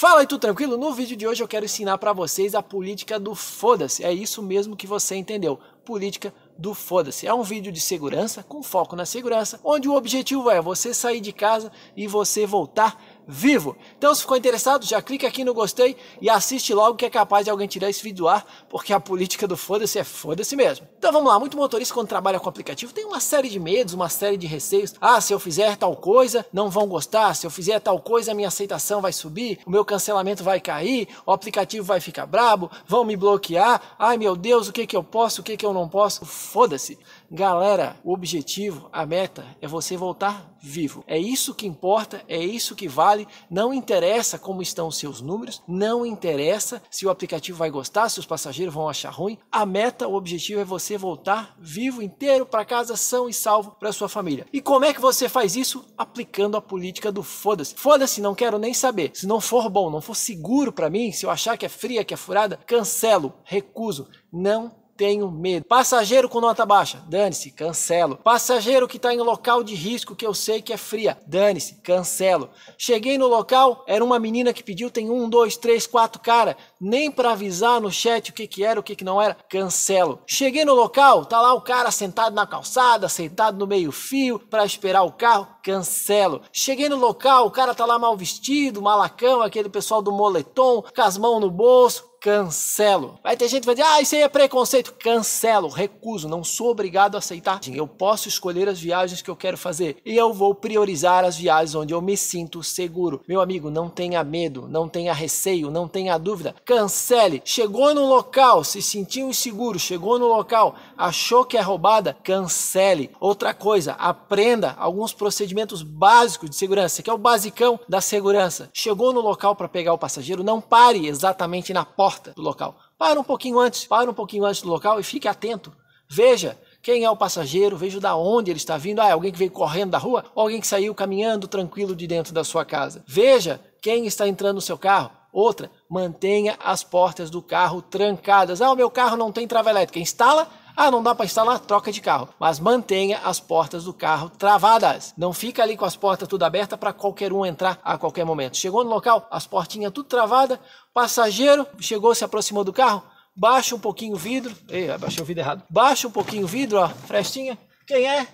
Fala aí, tudo tranquilo? No vídeo de hoje eu quero ensinar para vocês a política do foda-se. É isso mesmo que você entendeu. Política do foda-se. É um vídeo de segurança com foco na segurança, onde o objetivo é você sair de casa e você voltar vivo. Então, se ficou interessado, já clica aqui no gostei e assiste logo que é capaz de alguém tirar esse vídeo do ar, porque a política do foda-se é foda-se mesmo. Então vamos lá, muito motorista quando trabalha com aplicativo tem uma série de medos, uma série de receios. Ah, se eu fizer tal coisa, não vão gostar. Se eu fizer tal coisa, a minha aceitação vai subir, o meu cancelamento vai cair, o aplicativo vai ficar brabo, vão me bloquear. Ai meu Deus, o que que eu posso, o que que eu não posso? Foda-se. Galera, o objetivo, a meta é você voltar vivo. É isso que importa, é isso que vale não interessa como estão os seus números, não interessa se o aplicativo vai gostar, se os passageiros vão achar ruim. A meta, o objetivo é você voltar vivo inteiro para casa, são e salvo para sua família. E como é que você faz isso? Aplicando a política do foda-se. Foda-se, não quero nem saber. Se não for bom, não for seguro para mim, se eu achar que é fria, que é furada, cancelo, recuso. Não tenho medo. Passageiro com nota baixa, dane-se, cancelo. Passageiro que está em local de risco que eu sei que é fria, dane-se, cancelo. Cheguei no local, era uma menina que pediu, tem um, dois, três, quatro cara, nem para avisar no chat o que que era, o que que não era, cancelo. Cheguei no local, tá lá o cara sentado na calçada, sentado no meio fio para esperar o carro, cancelo. Cheguei no local, o cara tá lá mal vestido, malacão, aquele pessoal do moletom, com as mãos no bolso, cancelo. Vai ter gente que vai dizer, ah, isso aí é preconceito. Cancelo, recuso, não sou obrigado a aceitar. Eu posso escolher as viagens que eu quero fazer e eu vou priorizar as viagens onde eu me sinto seguro. Meu amigo, não tenha medo, não tenha receio, não tenha dúvida. Cancele. Chegou no local, se sentiu inseguro, chegou no local, achou que é roubada, cancele. Outra coisa, aprenda alguns procedimentos básicos de segurança, que é o basicão da segurança. Chegou no local para pegar o passageiro, não pare exatamente na porta porta do local. Para um pouquinho antes, para um pouquinho antes do local e fique atento. Veja quem é o passageiro, veja da onde ele está vindo. Ah, é alguém que veio correndo da rua ou alguém que saiu caminhando tranquilo de dentro da sua casa. Veja quem está entrando no seu carro. Outra, mantenha as portas do carro trancadas. Ah, o meu carro não tem trava elétrica. Instala ah, não dá para instalar? Troca de carro. Mas mantenha as portas do carro travadas. Não fica ali com as portas tudo abertas para qualquer um entrar a qualquer momento. Chegou no local, as portinhas tudo travada, passageiro chegou, se aproximou do carro, baixa um pouquinho o vidro. Ei, abaixei o vidro errado. Baixa um pouquinho o vidro, ó, frestinha. Quem é?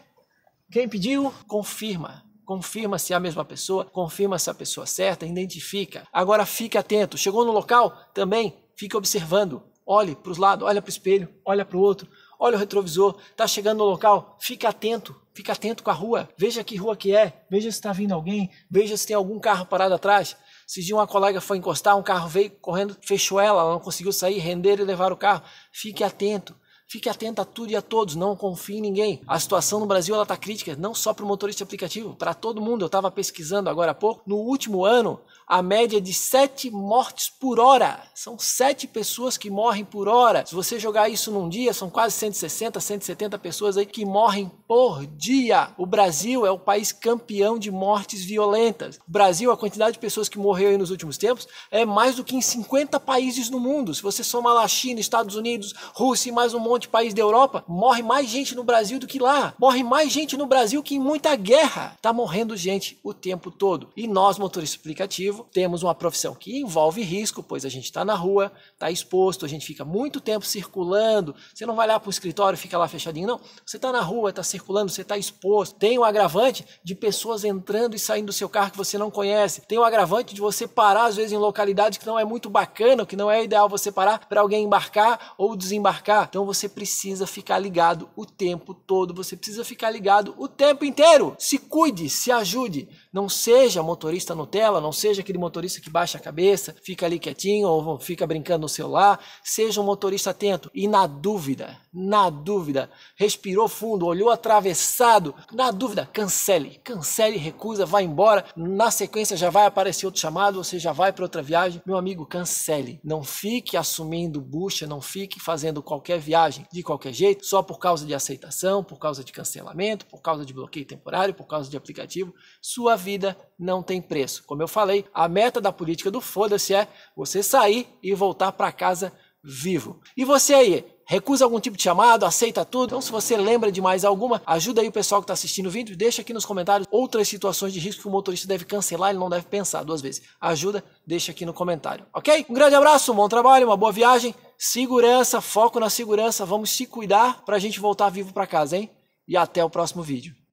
Quem pediu? Confirma. Confirma se é a mesma pessoa, confirma se é a pessoa certa, identifica. Agora fique atento. Chegou no local também, fique observando. Olhe para os lados, olha para o espelho, olha para o outro, olha o retrovisor, tá chegando no local, fica atento, fica atento com a rua, veja que rua que é, veja se está vindo alguém, veja se tem algum carro parado atrás. Se de uma colega foi encostar, um carro veio correndo, fechou ela, ela não conseguiu sair, render e levar o carro. Fique atento. Fique atento a tudo e a todos, não confie em ninguém. A situação no Brasil está crítica, não só para o motorista aplicativo, para todo mundo. Eu estava pesquisando agora há pouco. No último ano, a média de 7 mortes por hora. São 7 pessoas que morrem por hora. Se você jogar isso num dia, são quase 160, 170 pessoas aí que morrem por dia. O Brasil é o país campeão de mortes violentas. O Brasil, a quantidade de pessoas que morreu aí nos últimos tempos é mais do que em 50 países no mundo. Se você somar lá China, Estados Unidos, Rússia e mais um monte monte de país da Europa, morre mais gente no Brasil do que lá. Morre mais gente no Brasil que em muita guerra. Tá morrendo gente o tempo todo. E nós, motoristas aplicativo, temos uma profissão que envolve risco, pois a gente está na rua, está exposto, a gente fica muito tempo circulando. Você não vai lá para o escritório, fica lá fechadinho, não. Você está na rua, está circulando, você está exposto. Tem o um agravante de pessoas entrando e saindo do seu carro que você não conhece. Tem o um agravante de você parar, às vezes, em localidades que não é muito bacana, que não é ideal você parar para alguém embarcar ou desembarcar. Então você você precisa ficar ligado o tempo todo, você precisa ficar ligado o tempo inteiro. Se cuide, se ajude. Não seja motorista Nutella, não seja aquele motorista que baixa a cabeça, fica ali quietinho ou fica brincando no celular. Seja um motorista atento. E na dúvida, na dúvida, respirou fundo, olhou atravessado, na dúvida, cancele, cancele, recusa, vá embora. Na sequência já vai aparecer outro chamado, você já vai para outra viagem. Meu amigo, cancele. Não fique assumindo bucha, não fique fazendo qualquer viagem mensagem de qualquer jeito, só por causa de aceitação, por causa de cancelamento, por causa de bloqueio temporário, por causa de aplicativo, sua vida não tem preço. Como eu falei, a meta da política do foda-se é você sair e voltar para casa vivo. E você aí, recusa algum tipo de chamado, aceita tudo. Então, se você lembra de mais alguma, ajuda aí o pessoal que está assistindo o vídeo. Deixa aqui nos comentários outras situações de risco que o motorista deve cancelar, ele não deve pensar duas vezes. Ajuda, deixa aqui no comentário, ok? Um grande abraço, um bom trabalho, uma boa viagem. Segurança, foco na segurança. Vamos se cuidar para a gente voltar vivo para casa, hein? E até o próximo vídeo.